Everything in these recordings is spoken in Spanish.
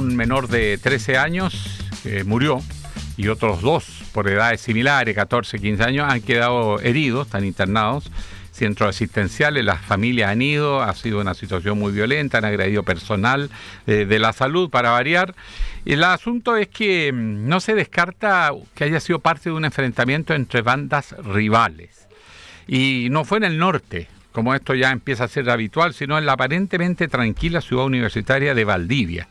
un menor de 13 años murió y otros dos por edades similares, 14, 15 años, han quedado heridos, están internados. Centros asistenciales, las familias han ido, ha sido una situación muy violenta, han agredido personal eh, de la salud para variar. El asunto es que mm, no se descarta que haya sido parte de un enfrentamiento entre bandas rivales. Y no fue en el norte, como esto ya empieza a ser habitual, sino en la aparentemente tranquila ciudad universitaria de Valdivia.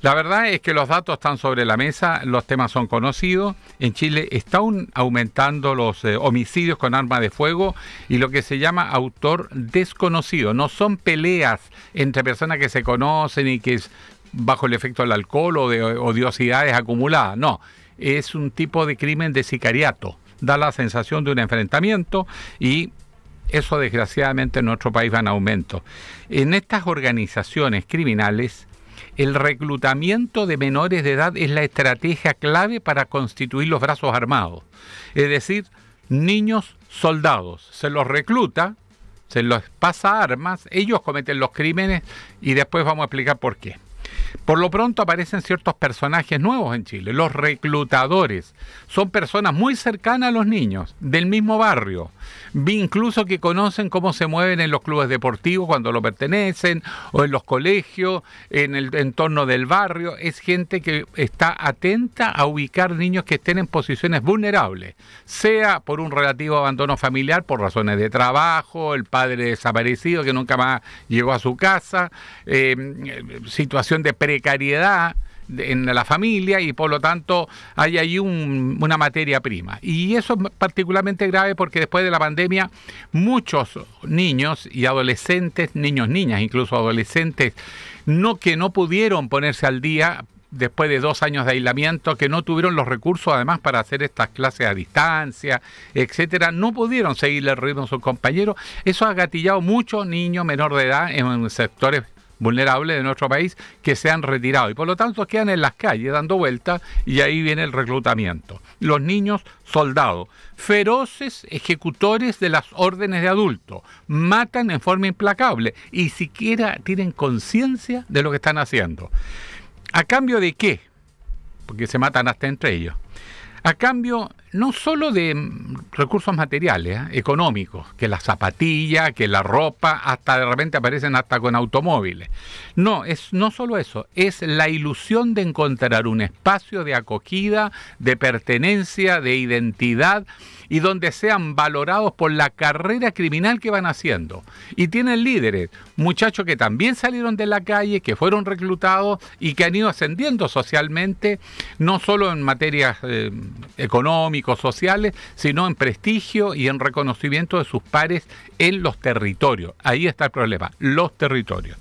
La verdad es que los datos están sobre la mesa, los temas son conocidos. En Chile están aumentando los eh, homicidios con armas de fuego y lo que se llama autor desconocido. No son peleas entre personas que se conocen y que es bajo el efecto del alcohol o de odiosidades acumuladas. No, es un tipo de crimen de sicariato. Da la sensación de un enfrentamiento y eso desgraciadamente en nuestro país va en aumento. En estas organizaciones criminales el reclutamiento de menores de edad es la estrategia clave para constituir los brazos armados. Es decir, niños soldados. Se los recluta, se los pasa armas, ellos cometen los crímenes y después vamos a explicar por qué. Por lo pronto aparecen ciertos personajes nuevos en Chile, los reclutadores. Son personas muy cercanas a los niños, del mismo barrio, incluso que conocen cómo se mueven en los clubes deportivos cuando lo pertenecen, o en los colegios, en el entorno del barrio. Es gente que está atenta a ubicar niños que estén en posiciones vulnerables, sea por un relativo abandono familiar, por razones de trabajo, el padre desaparecido que nunca más llegó a su casa, eh, eh, situación de precariedad en la familia y por lo tanto hay ahí una materia prima. Y eso es particularmente grave porque después de la pandemia muchos niños y adolescentes, niños, niñas, incluso adolescentes, no que no pudieron ponerse al día después de dos años de aislamiento, que no tuvieron los recursos además para hacer estas clases a distancia, etcétera, no pudieron seguir el ritmo de sus compañeros. Eso ha gatillado muchos niños menor de edad en sectores vulnerables de nuestro país que se han retirado y por lo tanto quedan en las calles dando vueltas y ahí viene el reclutamiento. Los niños soldados, feroces ejecutores de las órdenes de adultos, matan en forma implacable y siquiera tienen conciencia de lo que están haciendo. ¿A cambio de qué? Porque se matan hasta entre ellos. A cambio no solo de mm, recursos materiales, ¿eh? económicos, que la zapatilla, que la ropa, hasta de repente aparecen hasta con automóviles. No, es no solo eso, es la ilusión de encontrar un espacio de acogida, de pertenencia, de identidad y donde sean valorados por la carrera criminal que van haciendo. Y tienen líderes, muchachos que también salieron de la calle, que fueron reclutados y que han ido ascendiendo socialmente, no solo en materias eh, económicos, sociales, sino en prestigio y en reconocimiento de sus pares en los territorios. Ahí está el problema, los territorios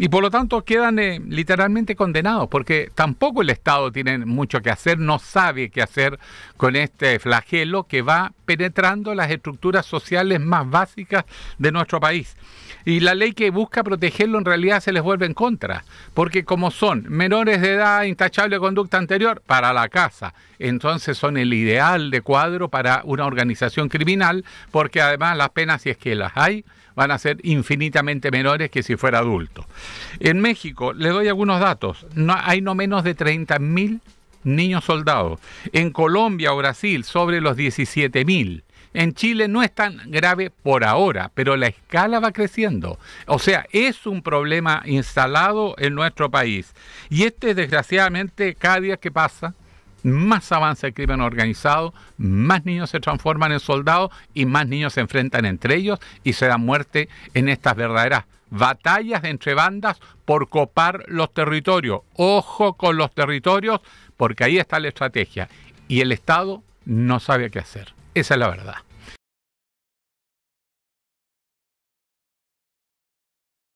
y por lo tanto quedan eh, literalmente condenados, porque tampoco el Estado tiene mucho que hacer, no sabe qué hacer con este flagelo que va penetrando las estructuras sociales más básicas de nuestro país. Y la ley que busca protegerlo en realidad se les vuelve en contra, porque como son menores de edad, intachable conducta anterior, para la casa, entonces son el ideal de cuadro para una organización criminal, porque además las penas, si es que las hay, van a ser infinitamente menores que si fuera adulto. En México, le doy algunos datos, hay no menos de 30.000 niños soldados. En Colombia o Brasil, sobre los 17.000. En Chile no es tan grave por ahora, pero la escala va creciendo. O sea, es un problema instalado en nuestro país. Y este, desgraciadamente, cada día que pasa, más avanza el crimen organizado, más niños se transforman en soldados y más niños se enfrentan entre ellos y se da muerte en estas verdaderas batallas entre bandas por copar los territorios. Ojo con los territorios porque ahí está la estrategia y el Estado no sabe qué hacer. Esa es la verdad.